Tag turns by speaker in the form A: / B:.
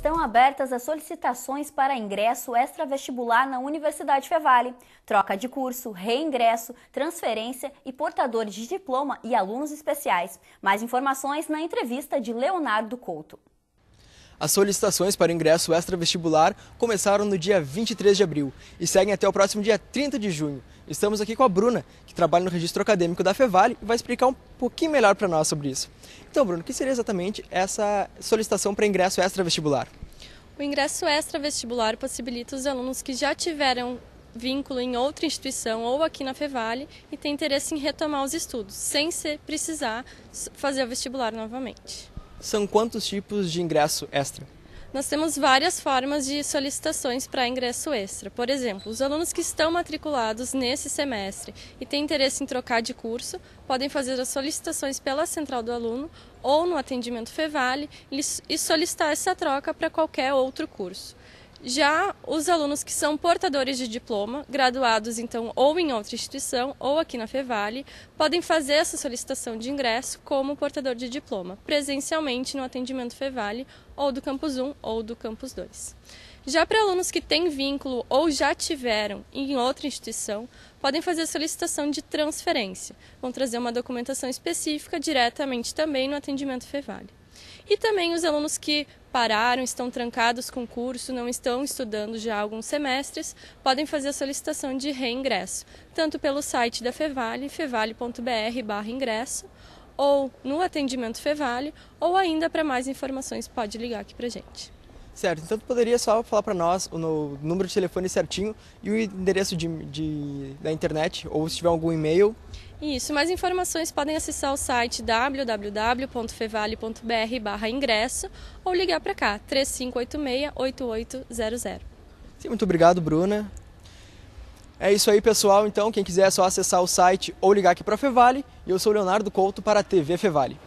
A: Estão abertas as solicitações para ingresso extravestibular na Universidade Fevale, troca de curso, reingresso, transferência e portadores de diploma e alunos especiais. Mais informações na entrevista de Leonardo Couto.
B: As solicitações para ingresso extravestibular começaram no dia 23 de abril e seguem até o próximo dia 30 de junho. Estamos aqui com a Bruna, que trabalha no registro acadêmico da Fevale e vai explicar um pouquinho melhor para nós sobre isso. Então, Bruno, o que seria exatamente essa solicitação para ingresso extra-vestibular?
A: O ingresso extra-vestibular possibilita os alunos que já tiveram vínculo em outra instituição ou aqui na Fevale e têm interesse em retomar os estudos, sem se precisar fazer o vestibular novamente.
B: São quantos tipos de ingresso extra?
A: Nós temos várias formas de solicitações para ingresso extra. Por exemplo, os alunos que estão matriculados nesse semestre e têm interesse em trocar de curso podem fazer as solicitações pela central do aluno ou no atendimento Fevale e solicitar essa troca para qualquer outro curso. Já os alunos que são portadores de diploma, graduados então ou em outra instituição ou aqui na Fevale, podem fazer essa solicitação de ingresso como portador de diploma, presencialmente no atendimento Fevale ou do Campus 1 ou do Campus 2. Já para alunos que têm vínculo ou já tiveram em outra instituição, podem fazer a solicitação de transferência. Vão trazer uma documentação específica diretamente também no atendimento Fevale e também os alunos que pararam, estão trancados com o curso, não estão estudando já há alguns semestres, podem fazer a solicitação de reingresso, tanto pelo site da Fevale, fevale.br/ingresso, ou no atendimento Fevale, ou ainda para mais informações pode ligar aqui para gente.
B: Certo, então tu poderia só falar para nós o número de telefone certinho e o endereço de, de, da internet, ou se tiver algum e-mail.
A: Isso, mais informações podem acessar o site www.fevale.br barra ingresso ou ligar para cá, 3586-8800.
B: Sim, muito obrigado, Bruna. É isso aí, pessoal. Então, quem quiser é só acessar o site ou ligar aqui para a Fevale. E eu sou Leonardo Couto para a TV Fevale.